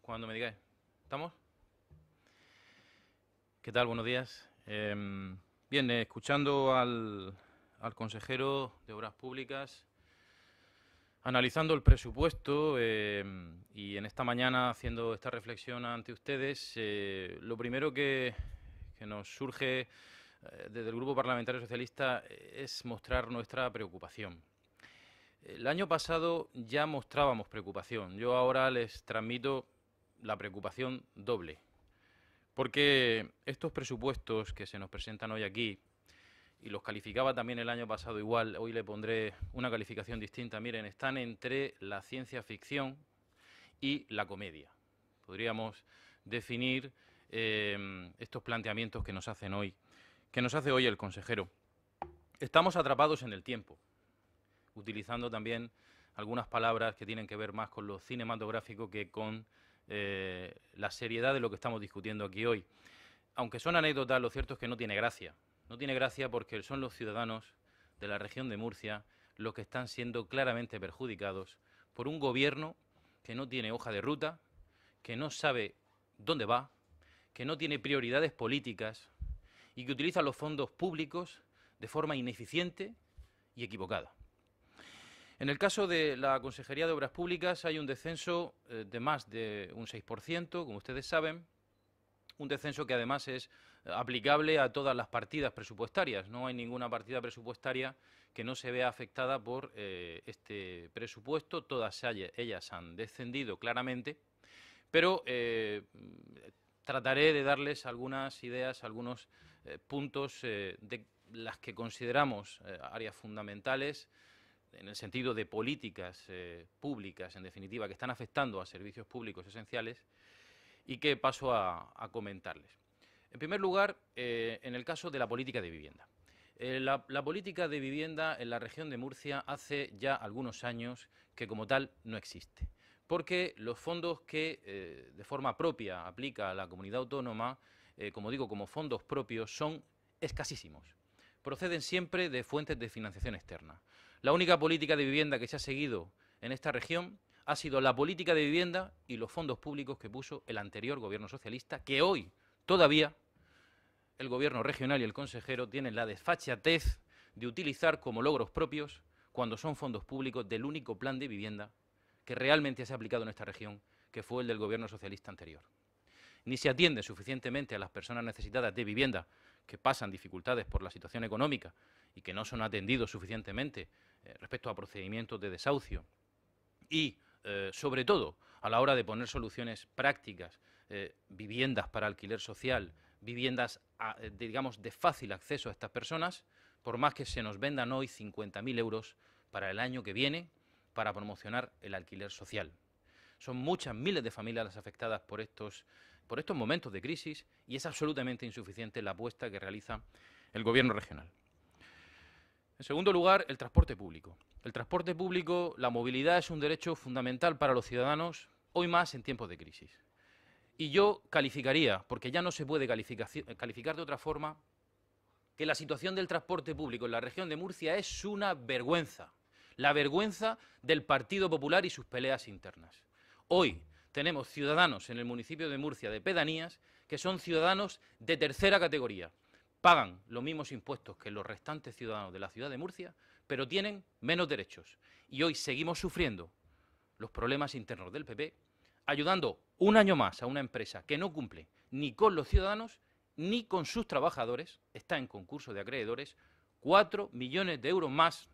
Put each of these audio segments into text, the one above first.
Cuando me digáis. ¿Estamos? ¿Qué tal? Buenos días. Em, bien, eh, escuchando al, consejero de Obras Públicas, analizando el presupuesto em, y en esta mañana haciendo esta reflexión ante ustedes, eh, lo primero que nos surge eh, desde el Grupo Parlamentario Socialista es mostrar nuestra preocupación. El año pasado ya mostrábamos preocupación. Yo ahora les transmito la preocupación doble. Porque estos presupuestos que se nos presentan hoy aquí, y los calificaba también el año pasado igual, hoy le pondré una calificación distinta, miren, están entre la ciencia ficción y la comedia. Podríamos definir eh, estos planteamientos que nos hacen hoy, que nos hace hoy el consejero. Estamos atrapados en el tiempo utilizando también algunas palabras que tienen que ver más con lo cinematográfico que con eh, la seriedad de lo que estamos discutiendo aquí hoy. Aunque son anécdotas, lo cierto es que no tiene gracia. No tiene gracia porque son los ciudadanos de la región de Murcia los que están siendo claramente perjudicados por un gobierno que no tiene hoja de ruta, que no sabe dónde va, que no tiene prioridades políticas y que utiliza los fondos públicos de forma ineficiente y equivocada. En el caso de la Consejería de Obras Públicas hay un descenso eh, de más de un 6%, como ustedes saben, un descenso que además es eh, aplicable a todas las partidas presupuestarias. No hay ninguna partida presupuestaria que no se vea afectada por eh, este presupuesto. Todas ellas han descendido claramente, pero trataré de darles algunas ideas, algunos puntos de las que consideramos áreas fundamentales en el sentido de políticas eh, públicas, en definitiva, que están afectando a servicios públicos esenciales y que paso a, comentarles. En primer lugar, eh, en el caso de la política de vivienda. Eh, la, política de vivienda en la región de Murcia hace ya algunos años que como tal no existe, porque los fondos que de forma propia aplica la comunidad autónoma, como digo, como fondos propios, son escasísimos. Proceden siempre de fuentes de financiación externa. La única política de vivienda que se ha seguido en esta región ha sido la política de vivienda y los fondos públicos que puso el anterior gobierno socialista, que hoy todavía el gobierno regional y el consejero tienen la desfachatez de utilizar como logros propios cuando son fondos públicos del único plan de vivienda que realmente se ha aplicado en esta región, que fue el del gobierno socialista anterior. Ni se atiende suficientemente a las personas necesitadas de vivienda que pasan dificultades por la situación económica y que no son atendidos suficientemente eh, respecto a procedimientos de desahucio y, eh, sobre todo, a la hora de poner soluciones prácticas, eh, viviendas para alquiler social, viviendas, ah, digamos, de fácil acceso a estas personas, por más que se nos vendan hoy 50.000 euros para el año que viene para promocionar el alquiler social. Son muchas miles de familias las afectadas por estos por estos momentos de crisis y es absolutamente insuficiente la apuesta que realiza el gobierno regional. En segundo lugar, el transporte público. El transporte público, la movilidad es un derecho fundamental para los ciudadanos, hoy más en tiempos de crisis. Y yo calificaría, porque ya no se puede calificar de otra forma, que la situación del transporte público en la región de Murcia es una vergüenza. La vergüenza del Partido Popular y sus peleas internas. Hoy, tenemos ciudadanos en el municipio de Murcia de pedanías que son ciudadanos de tercera categoría. Pagan los mismos impuestos que los restantes ciudadanos de la ciudad de Murcia, pero tienen menos derechos. Y hoy seguimos sufriendo los problemas internos del PP, ayudando un año más a una empresa que no cumple ni con los ciudadanos ni con sus trabajadores, está en concurso de acreedores, cuatro millones de euros más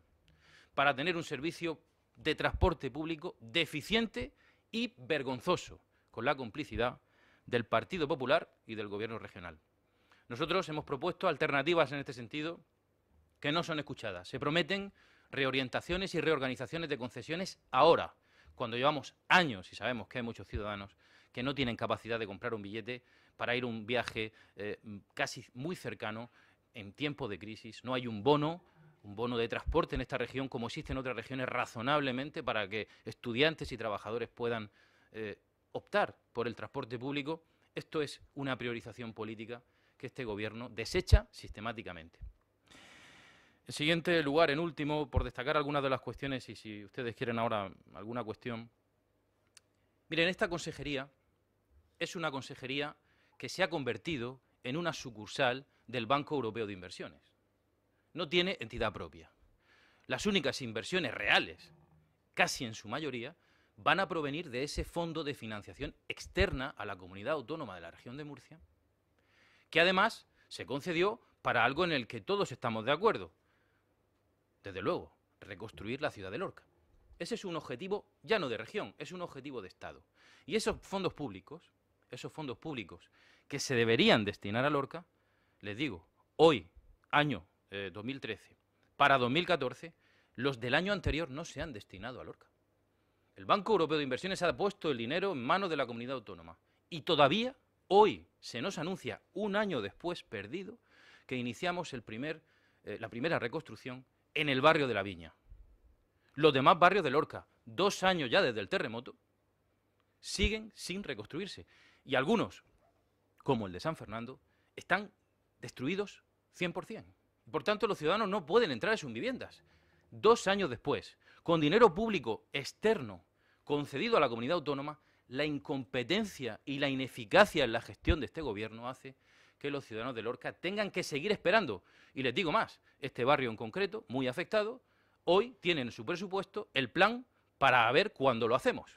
para tener un servicio de transporte público deficiente y vergonzoso con la complicidad del Partido Popular y del Gobierno regional. Nosotros hemos propuesto alternativas en este sentido que no son escuchadas. Se prometen reorientaciones y reorganizaciones de concesiones ahora, cuando llevamos años y sabemos que hay muchos ciudadanos que no tienen capacidad de comprar un billete para ir un viaje eh, casi muy cercano en tiempo de crisis. No hay un bono un bono de transporte en esta región, como existe en otras regiones, razonablemente para que estudiantes y trabajadores puedan eh, optar por el transporte público. Esto es una priorización política que este Gobierno desecha sistemáticamente. En siguiente lugar, en último, por destacar algunas de las cuestiones, y si ustedes quieren ahora alguna cuestión. Miren, esta consejería es una consejería que se ha convertido en una sucursal del Banco Europeo de Inversiones no tiene entidad propia. Las únicas inversiones reales, casi en su mayoría, van a provenir de ese fondo de financiación externa a la comunidad autónoma de la región de Murcia, que además se concedió para algo en el que todos estamos de acuerdo. Desde luego, reconstruir la ciudad de Lorca. Ese es un objetivo ya no de región, es un objetivo de Estado. Y esos fondos públicos, esos fondos públicos que se deberían destinar a Lorca, les digo, hoy, año 2013 eh, para 2014, los del año anterior no se han destinado a Lorca. El Banco Europeo de Inversiones ha puesto el dinero en manos de la comunidad autónoma y todavía hoy se nos anuncia, un año después perdido, que iniciamos el primer, eh, la primera reconstrucción en el barrio de la Viña. Los demás barrios de Lorca, dos años ya desde el terremoto, siguen sin reconstruirse. Y algunos, como el de San Fernando, están destruidos 100%. Por tanto, los ciudadanos no pueden entrar a sus viviendas. Dos años después, con dinero público externo concedido a la comunidad autónoma, la incompetencia y la ineficacia en la gestión de este gobierno hace que los ciudadanos de Lorca tengan que seguir esperando. Y les digo más, este barrio en concreto, muy afectado, hoy tiene en su presupuesto el plan para ver cuándo lo hacemos.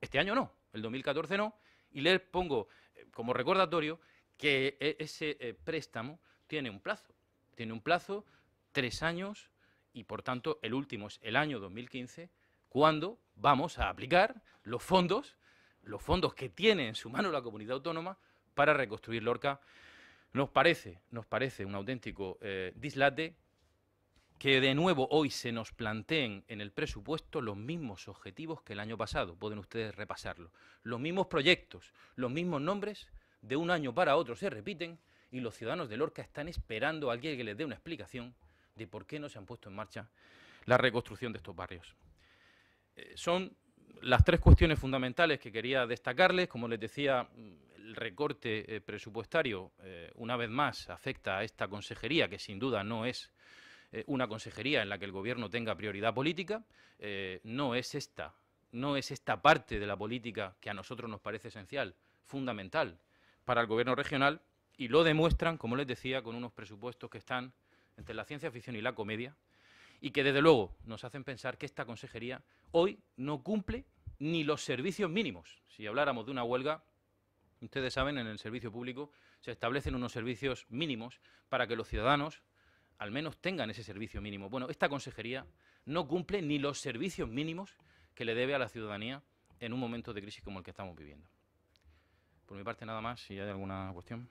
Este año no, el 2014 no, y les pongo eh, como recordatorio que e-, ese eh, préstamo tiene un plazo tiene un plazo, tres años, y por tanto el último es el año 2015, cuando vamos a aplicar los fondos, los fondos que tiene en su mano la comunidad autónoma para reconstruir Lorca. Nos parece, nos parece un auténtico eh, dislate que de nuevo hoy se nos planteen en el presupuesto los mismos objetivos que el año pasado, pueden ustedes repasarlo, los mismos proyectos, los mismos nombres, de un año para otro se repiten y los ciudadanos de Lorca están esperando a alguien que les dé una explicación de por qué no se han puesto en marcha la reconstrucción de estos barrios. Eh, son las tres cuestiones fundamentales que quería destacarles. Como les decía, el recorte eh, presupuestario, eh, una vez más, afecta a esta consejería, que sin duda no es una consejería en la que el Gobierno tenga prioridad política. no es esta, no es esta parte de la política que a nosotros nos parece esencial, fundamental para el Gobierno regional y lo demuestran, como les decía, con unos presupuestos que están entre la ciencia ficción y la comedia y que desde luego nos hacen pensar que esta consejería hoy no cumple ni los servicios mínimos. Si habláramos de una huelga, ustedes saben, en el servicio público se establecen unos servicios mínimos para que los ciudadanos al menos tengan ese servicio mínimo. Bueno, esta consejería no cumple ni los servicios mínimos que le debe a la ciudadanía en un momento de crisis como el que estamos viviendo. Por mi parte, nada más, si hay alguna cuestión.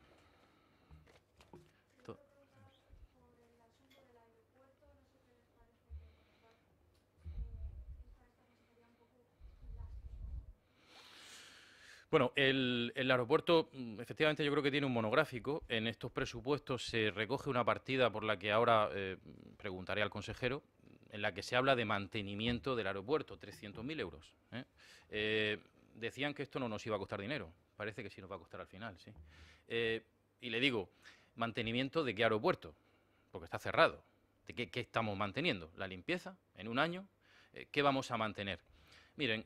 Bueno, el, aeropuerto mm, efectivamente yo creo que tiene un monográfico. En estos presupuestos se recoge una partida por la que ahora eh, preguntaré al consejero, en la que se habla de mantenimiento del aeropuerto, 300.000 euros. ¿eh? Eh, decían que esto no nos iba a costar dinero. Parece que sí nos va a costar al final, sí. y le digo, ¿mantenimiento de qué aeropuerto? Porque está cerrado. ¿De qué estamos manteniendo? ¿La limpieza? ¿En un año? ¿Qué vamos a mantener? Miren,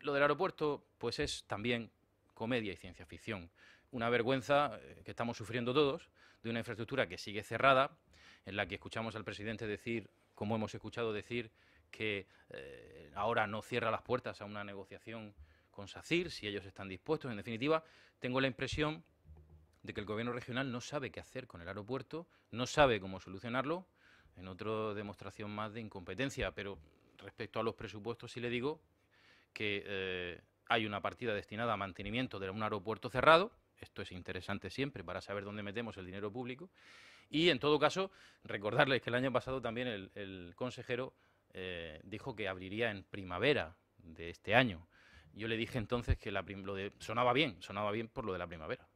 lo del aeropuerto, pues es también comedia y ciencia ficción. Una vergüenza eh, que estamos sufriendo todos de una infraestructura que sigue cerrada, en la que escuchamos al presidente decir, como hemos escuchado decir, que eh, ahora no cierra las puertas a una negociación con SACIR, si ellos están dispuestos. En definitiva, tengo la impresión de que el gobierno regional no sabe qué hacer con el aeropuerto, no sabe cómo solucionarlo, en otra demostración más de incompetencia, pero respecto a los presupuestos sí le digo que eh, hay una partida destinada a mantenimiento de un aeropuerto cerrado, esto es interesante siempre para saber dónde metemos el dinero público. Y en todo caso, recordarles que el año pasado también el, consejero eh, dijo que abriría en primavera de este año. Yo le dije entonces que la lo sonaba bien, sonaba bien por lo de la primavera,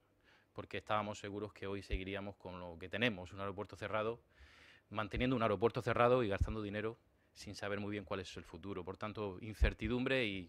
porque estábamos seguros que hoy seguiríamos con lo que tenemos, un aeropuerto cerrado, manteniendo un aeropuerto cerrado y gastando dinero sin saber muy bien cuál es el futuro. Por tanto, incertidumbre y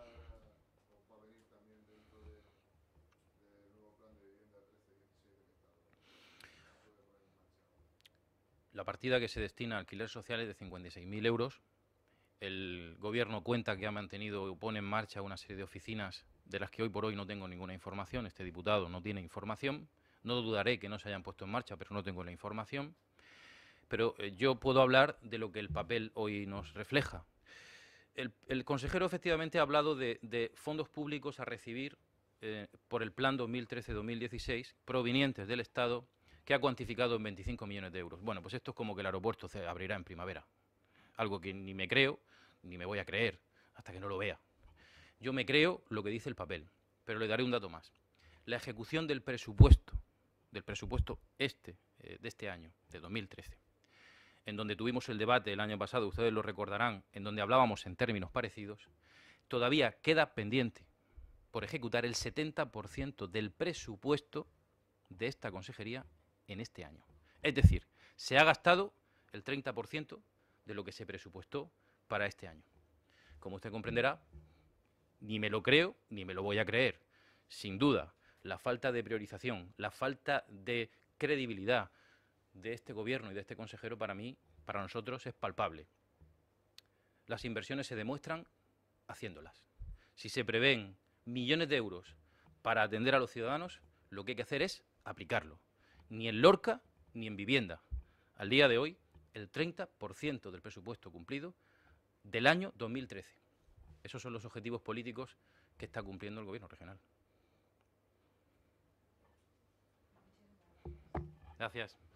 la partida que se destina a alquileres sociales de 56.000 euros. El Gobierno cuenta que ha mantenido o pone en marcha una serie de oficinas de las que hoy por hoy no tengo ninguna información. Este diputado no tiene información. No dudaré que no se hayan puesto en marcha, pero no tengo la información. Pero eh, yo puedo hablar de lo que el papel hoy nos refleja. El, consejero efectivamente ha hablado de, fondos públicos a recibir eh, por el Plan 2013-2016 provenientes del Estado que ha cuantificado en 25 millones de euros. Bueno, pues esto es como que el aeropuerto se abrirá en primavera, algo que ni me creo ni me voy a creer hasta que no lo vea. Yo me creo lo que dice el papel, pero le daré un dato más. La ejecución del presupuesto, del presupuesto este, eh, de este año, de 2013, en donde tuvimos el debate el año pasado, ustedes lo recordarán, en donde hablábamos en términos parecidos, todavía queda pendiente por ejecutar el 70% del presupuesto de esta consejería en este año. Es decir, se ha gastado el 30% de lo que se presupuestó para este año. Como usted comprenderá, ni me lo creo ni me lo voy a creer. Sin duda, la falta de priorización, la falta de credibilidad de este gobierno y de este consejero para mí, para nosotros es palpable. Las inversiones se demuestran haciéndolas. Si se prevén millones de euros para atender a los ciudadanos, lo que hay que hacer es aplicarlo ni en Lorca ni en vivienda. Al día de hoy, el 30% del presupuesto cumplido del año 2013. Esos son los objetivos políticos que está cumpliendo el Gobierno regional. Gracias.